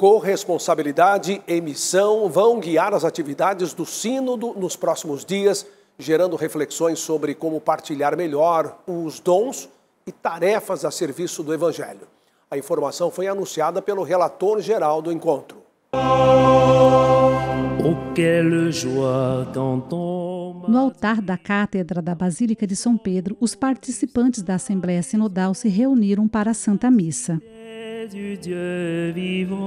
Corresponsabilidade e missão vão guiar as atividades do Sínodo nos próximos dias, gerando reflexões sobre como partilhar melhor os dons e tarefas a serviço do Evangelho. A informação foi anunciada pelo relator geral do encontro. É no altar da Cátedra da Basílica de São Pedro, os participantes da Assembleia Sinodal se reuniram para a Santa Missa du Dieu vivant.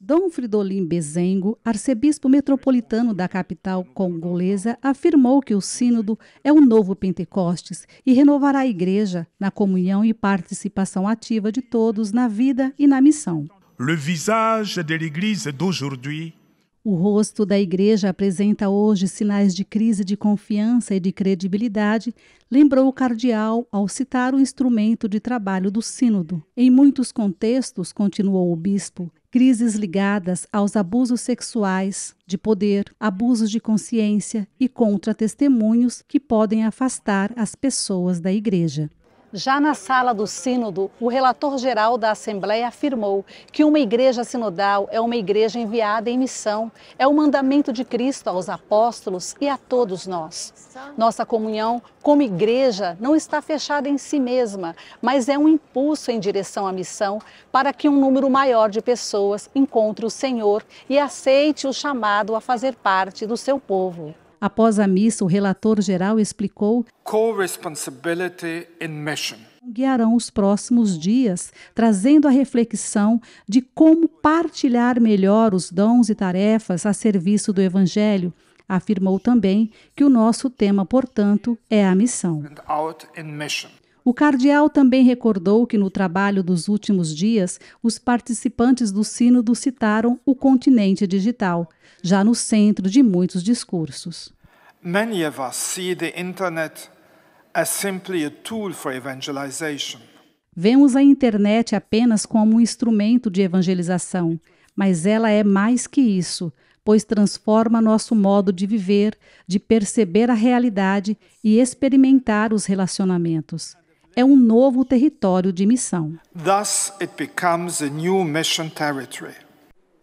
Dom Fridolin Bezengo, arcebispo metropolitano da capital congolesa, afirmou que o Sínodo é o novo Pentecostes e renovará a igreja na comunhão e participação ativa de todos na vida e na missão. Le visage de l'église d'aujourd'hui o rosto da igreja apresenta hoje sinais de crise de confiança e de credibilidade, lembrou o cardeal ao citar o instrumento de trabalho do Sínodo. Em muitos contextos, continuou o bispo, crises ligadas aos abusos sexuais, de poder, abusos de consciência e contra testemunhos que podem afastar as pessoas da igreja. Já na sala do Sínodo, o relator-geral da Assembleia afirmou que uma igreja sinodal é uma igreja enviada em missão, é o mandamento de Cristo aos apóstolos e a todos nós. Nossa comunhão como igreja não está fechada em si mesma, mas é um impulso em direção à missão para que um número maior de pessoas encontre o Senhor e aceite o chamado a fazer parte do seu povo. Após a missa, o relator geral explicou guiarão os próximos dias, trazendo a reflexão de como partilhar melhor os dons e tarefas a serviço do Evangelho. Afirmou também que o nosso tema, portanto, é a missão. O cardeal também recordou que no trabalho dos últimos dias, os participantes do sínodo citaram o continente digital, já no centro de muitos discursos. Many of us see the internet as simply a tool for evangelization. Vemos a internet apenas como um instrumento de evangelização, mas ela é mais que isso, pois transforma nosso modo de viver, de perceber a realidade e experimentar os relacionamentos é um novo território de missão. Thus it becomes a new mission territory.